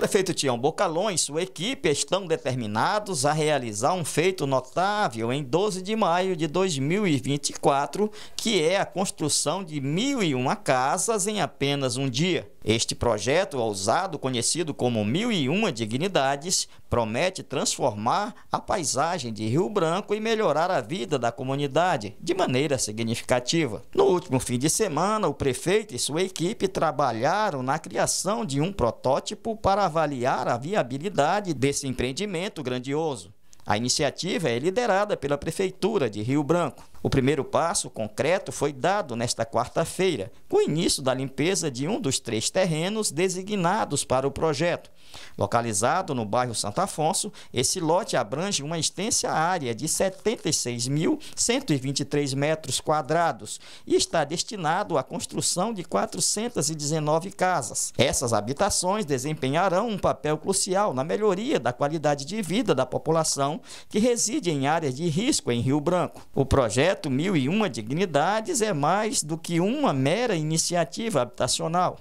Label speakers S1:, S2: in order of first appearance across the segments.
S1: prefeito Tião Bocalon e sua equipe estão determinados a realizar um feito notável em 12 de maio de 2024, que é a construção de 1.001 casas em apenas um dia. Este projeto ousado, conhecido como Mil e Uma Dignidades, promete transformar a paisagem de Rio Branco e melhorar a vida da comunidade de maneira significativa. No último fim de semana, o prefeito e sua equipe trabalharam na criação de um protótipo para a avaliar a viabilidade desse empreendimento grandioso. A iniciativa é liderada pela Prefeitura de Rio Branco. O primeiro passo concreto foi dado nesta quarta-feira, com o início da limpeza de um dos três terrenos designados para o projeto. Localizado no bairro Santo Afonso, esse lote abrange uma extensa área de 76.123 metros quadrados e está destinado à construção de 419 casas. Essas habitações desempenharão um papel crucial na melhoria da qualidade de vida da população que reside em áreas de risco em Rio Branco. O projeto projeto Mil e Uma Dignidades é mais do que uma mera iniciativa habitacional.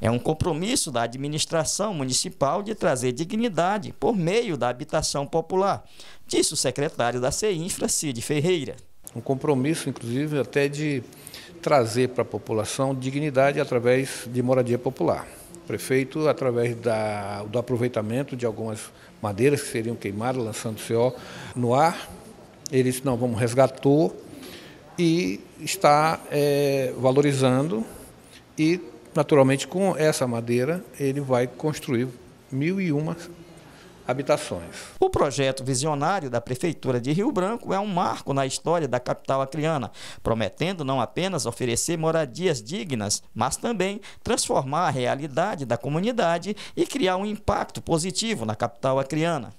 S1: É um compromisso da administração municipal de trazer dignidade por meio da habitação popular, disse o secretário da CEINFRA, Cid Ferreira.
S2: Um compromisso, inclusive, até de trazer para a população dignidade através de moradia popular. O prefeito, através da, do aproveitamento de algumas madeiras que seriam queimadas, lançando CO no ar, ele disse, não, vamos resgatou e está é, valorizando e naturalmente com essa madeira ele vai construir mil e uma
S1: habitações. O projeto visionário da Prefeitura de Rio Branco é um marco na história da capital acriana, prometendo não apenas oferecer moradias dignas, mas também transformar a realidade da comunidade e criar um impacto positivo na capital acriana.